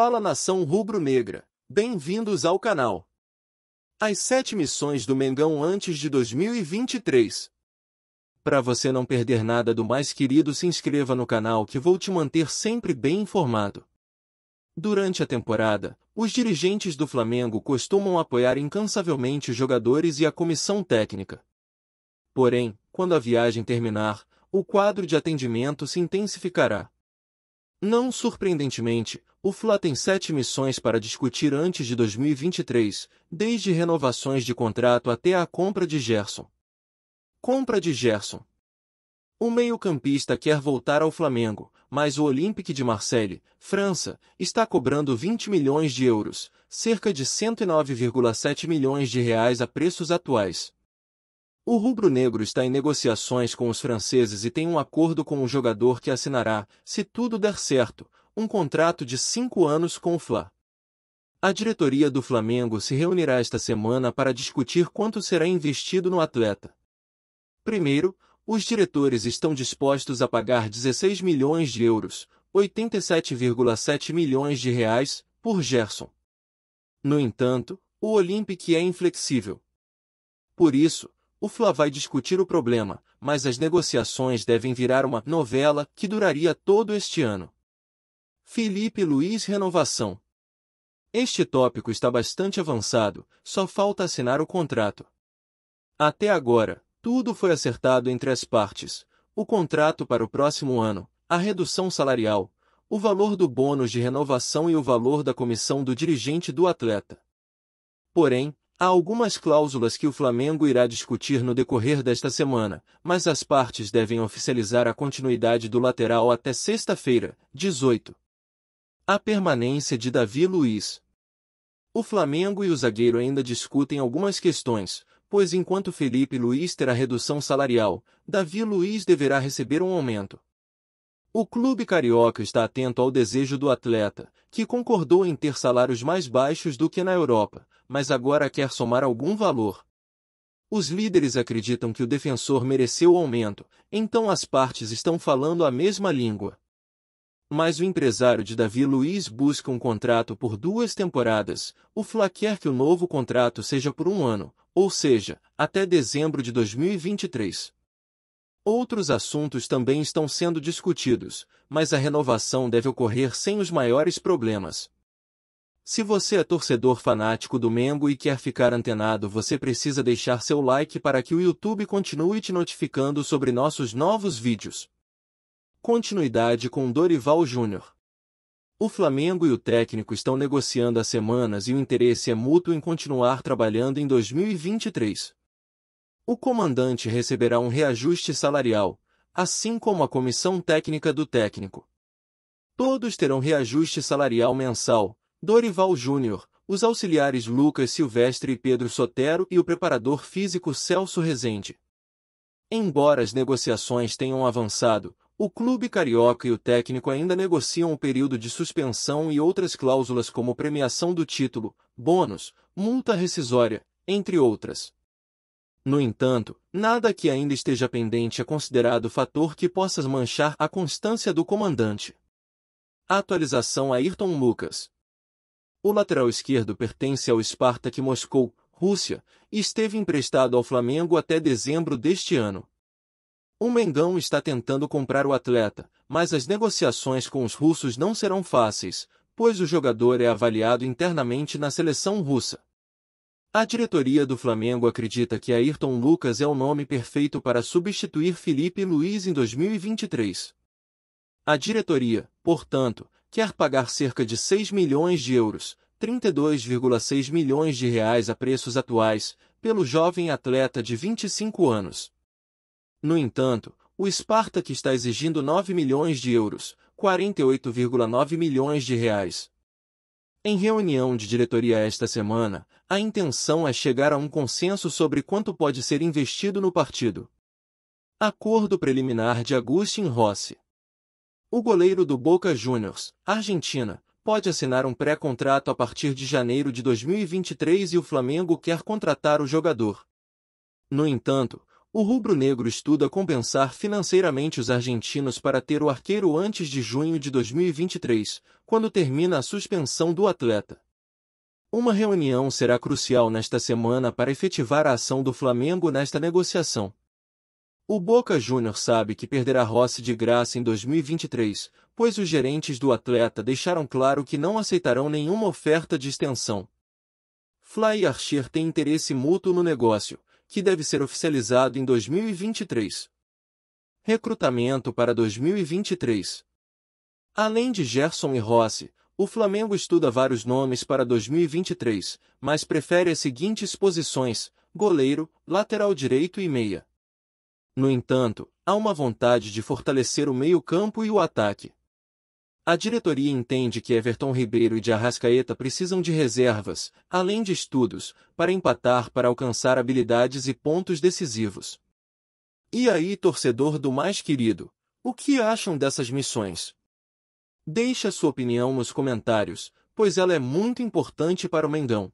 Fala nação rubro-negra, bem-vindos ao canal. As sete missões do Mengão antes de 2023. Para você não perder nada do mais querido, se inscreva no canal que vou te manter sempre bem informado. Durante a temporada, os dirigentes do Flamengo costumam apoiar incansavelmente os jogadores e a comissão técnica. Porém, quando a viagem terminar, o quadro de atendimento se intensificará não surpreendentemente, o FLA tem sete missões para discutir antes de 2023, desde renovações de contrato até a compra de Gerson. Compra de Gerson. O meio-campista quer voltar ao Flamengo, mas o Olympique de Marseille, França, está cobrando 20 milhões de euros, cerca de 109,7 milhões de reais a preços atuais. O rubro-negro está em negociações com os franceses e tem um acordo com o um jogador que assinará, se tudo der certo, um contrato de cinco anos com o Fla. A diretoria do Flamengo se reunirá esta semana para discutir quanto será investido no atleta. Primeiro, os diretores estão dispostos a pagar 16 milhões de euros, 87,7 milhões de reais, por Gerson. No entanto, o Olympique é inflexível. Por isso, o FLA vai discutir o problema, mas as negociações devem virar uma novela que duraria todo este ano. Felipe Luiz Renovação Este tópico está bastante avançado, só falta assinar o contrato. Até agora, tudo foi acertado entre as partes: o contrato para o próximo ano, a redução salarial, o valor do bônus de renovação e o valor da comissão do dirigente do atleta. Porém, Há algumas cláusulas que o Flamengo irá discutir no decorrer desta semana, mas as partes devem oficializar a continuidade do lateral até sexta-feira, 18. A permanência de Davi Luiz. O Flamengo e o zagueiro ainda discutem algumas questões, pois enquanto Felipe Luiz terá redução salarial, Davi Luiz deverá receber um aumento. O clube carioca está atento ao desejo do atleta, que concordou em ter salários mais baixos do que na Europa, mas agora quer somar algum valor. Os líderes acreditam que o defensor mereceu o aumento, então as partes estão falando a mesma língua. Mas o empresário de Davi Luiz busca um contrato por duas temporadas, o Fla quer que o novo contrato seja por um ano, ou seja, até dezembro de 2023. Outros assuntos também estão sendo discutidos, mas a renovação deve ocorrer sem os maiores problemas. Se você é torcedor fanático do Mengo e quer ficar antenado, você precisa deixar seu like para que o YouTube continue te notificando sobre nossos novos vídeos. Continuidade com Dorival Júnior. O Flamengo e o técnico estão negociando há semanas e o interesse é mútuo em continuar trabalhando em 2023. O comandante receberá um reajuste salarial, assim como a comissão técnica do técnico. Todos terão reajuste salarial mensal, Dorival Júnior, os auxiliares Lucas Silvestre e Pedro Sotero e o preparador físico Celso Rezende. Embora as negociações tenham avançado, o clube carioca e o técnico ainda negociam o período de suspensão e outras cláusulas como premiação do título, bônus, multa rescisória, entre outras. No entanto, nada que ainda esteja pendente é considerado fator que possa manchar a constância do comandante. Atualização Ayrton Lucas o lateral esquerdo pertence ao Spartak Moscou, Rússia, e esteve emprestado ao Flamengo até dezembro deste ano. O Mengão está tentando comprar o atleta, mas as negociações com os russos não serão fáceis, pois o jogador é avaliado internamente na seleção russa. A diretoria do Flamengo acredita que Ayrton Lucas é o nome perfeito para substituir Felipe Luiz em 2023. A diretoria, portanto, quer pagar cerca de 6 milhões de euros, 32,6 milhões de reais a preços atuais, pelo jovem atleta de 25 anos. No entanto, o Spartak está exigindo 9 milhões de euros, 48,9 milhões de reais. Em reunião de diretoria esta semana, a intenção é chegar a um consenso sobre quanto pode ser investido no partido. Acordo preliminar de Agustin Rossi o goleiro do Boca Juniors, Argentina, pode assinar um pré-contrato a partir de janeiro de 2023 e o Flamengo quer contratar o jogador. No entanto, o rubro-negro estuda compensar financeiramente os argentinos para ter o arqueiro antes de junho de 2023, quando termina a suspensão do atleta. Uma reunião será crucial nesta semana para efetivar a ação do Flamengo nesta negociação, o Boca Júnior sabe que perderá Rossi de graça em 2023, pois os gerentes do atleta deixaram claro que não aceitarão nenhuma oferta de extensão. Fla e Archer têm interesse mútuo no negócio, que deve ser oficializado em 2023. Recrutamento para 2023 Além de Gerson e Rossi, o Flamengo estuda vários nomes para 2023, mas prefere as seguintes posições, goleiro, lateral direito e meia. No entanto, há uma vontade de fortalecer o meio-campo e o ataque. A diretoria entende que Everton Ribeiro e de Arrascaeta precisam de reservas, além de estudos, para empatar para alcançar habilidades e pontos decisivos. E aí, torcedor do mais querido, o que acham dessas missões? Deixe a sua opinião nos comentários, pois ela é muito importante para o Mengão.